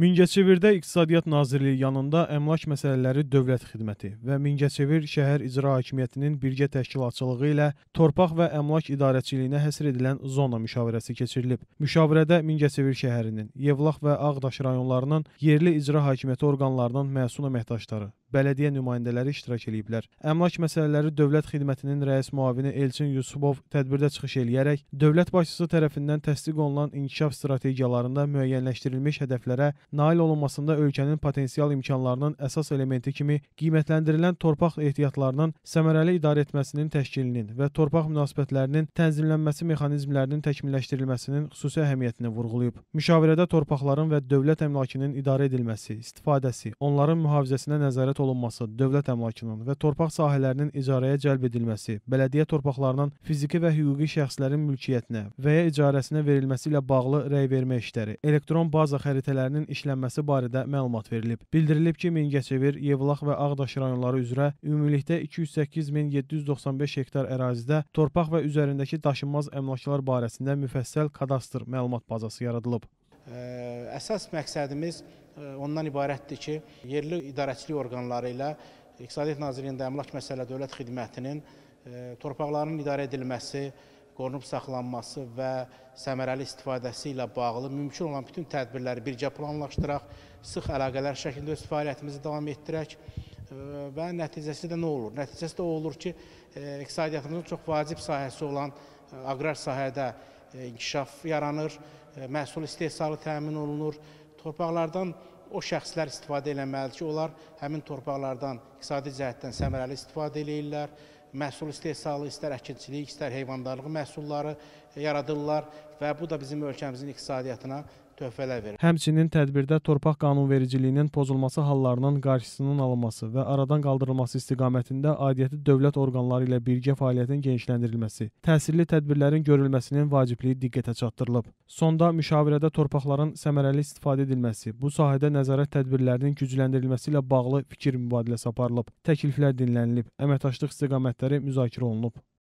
Mingəçevirdə İqtisadiyyat Nazirliyi yanında Əmlak Məsələləri Dövlət Xidməti və Mingəçevir Şəhər İcra Hakimiyyətinin birgə təşkilatçılığı ilə Torpaq və Əmlak İdarəçiliyinə həsr edilən zona müşavirəsi keçirilib. Müşavirədə Mingəçevir şəhərinin, Yevlax və Ağdaş rayonlarının yerli icra hakimiyyəti orqanlarının məsul əməkdaşları bələdiyyə nümayəndələri iştirak eləyiblər. Əmlak məsələləri Dövlət Xidmətinin rəis müavini Elçin Yusubov tədbirdə çıxış eləyərək dövlət başçısı tərəfindən təsdiq olunan inkişaf strategiyalarında müəyyənləşdirilmiş hədəflərə nail olunmasında ölkənin potensial imkanlarının əsas elementi kimi qiymətləndirilən torpaq ehtiyatlarının səmərəli idarə etməsinin təşkilinin və torpaq münasibətlərinin tənzimlənməsi mexanizmlərinin təkmilləşdirilməsinin xüsusi əhəmiyyətini vurğulayıb. Müşavirədə torpaqların və dövlət əmlakının idarə edilməsi, istifadəsi, onların mühafizəsinə nəzarət olunması, dövlət əmlakının və torpaq sahələrinin icarəyə cəlb edilməsi, bələdiyyə torpaqlarının fiziki və hüquqi şəxslərin mülkiyyətinə və ya icarəsinə verilməsi ilə bağlı rəy vermə işləri, elektron baza xəritələrinin işlənməsi barədə məlumat verilib. Bildirilib ki, Mingəçevir, Yevlax və Ağdaş rayonları üzrə ümumilikdə 208795 hektar ərazidə torpaq və üzərindəki daşınmaz əmlaklar barəsində müfəssəl kadastr məlumat bazası yaradılıb. Ə, əsas məqsədimiz ondan ibarətdir ki, yerli idarəçilik orqanları ilə İqtisadiyyat Nazirliyinin əmlak məsələ dövlət xidmətinin e, torpaqlarının idarə edilməsi, qorunub saxlanması və səmərəli istifadəsi ilə bağlı mümkün olan bütün tədbirləri bircə planlaşdıraq, sıx əlaqələr şəklində öz fəaliyyətimizi davam etdirək e, və nəticəsi də nə olur? Nəticəsi də o olur ki, e, iqtisadiyyatımızın çox vacib sahəsi olan aqrar sahədə inkişaf yaranır, məhsul istehsalı təmin olunur, torpaqlardan o şəxslər istifadə eləməlidir ki, onlar həmin torpaqlardan iqtisadi cəhətdən səmərəli istifadə eləyirlər, məhsul istehsalı, istər əkinçilik, istər heyvandarlığı məhsulları yaradırlar və bu da bizim ölkəmizin iqtisadiyyatına töhfələr verir. Həmçinin tədbirdə torpaq qanunvericiliyinin pozulması hallarının qarşısının alınması və aradan qaldırılması istiqamətində aidiyyəti dövlət orqanları ilə birgə fəaliyyətin genişləndirilməsi, təsirli tədbirlərin görülməsinin vacibliyi diqqətə çatdırılıb. Sonda müşavirədə torpaqların səmərəli istifadə edilməsi, bu sahədə nəzarət tədbirlərinin gücləndirilməsi ilə bağlı fikir mübadiləsi aparılıb, təkliflər dinlənilib, əməkdaşlıq istiqamətləri müzakirə olunub.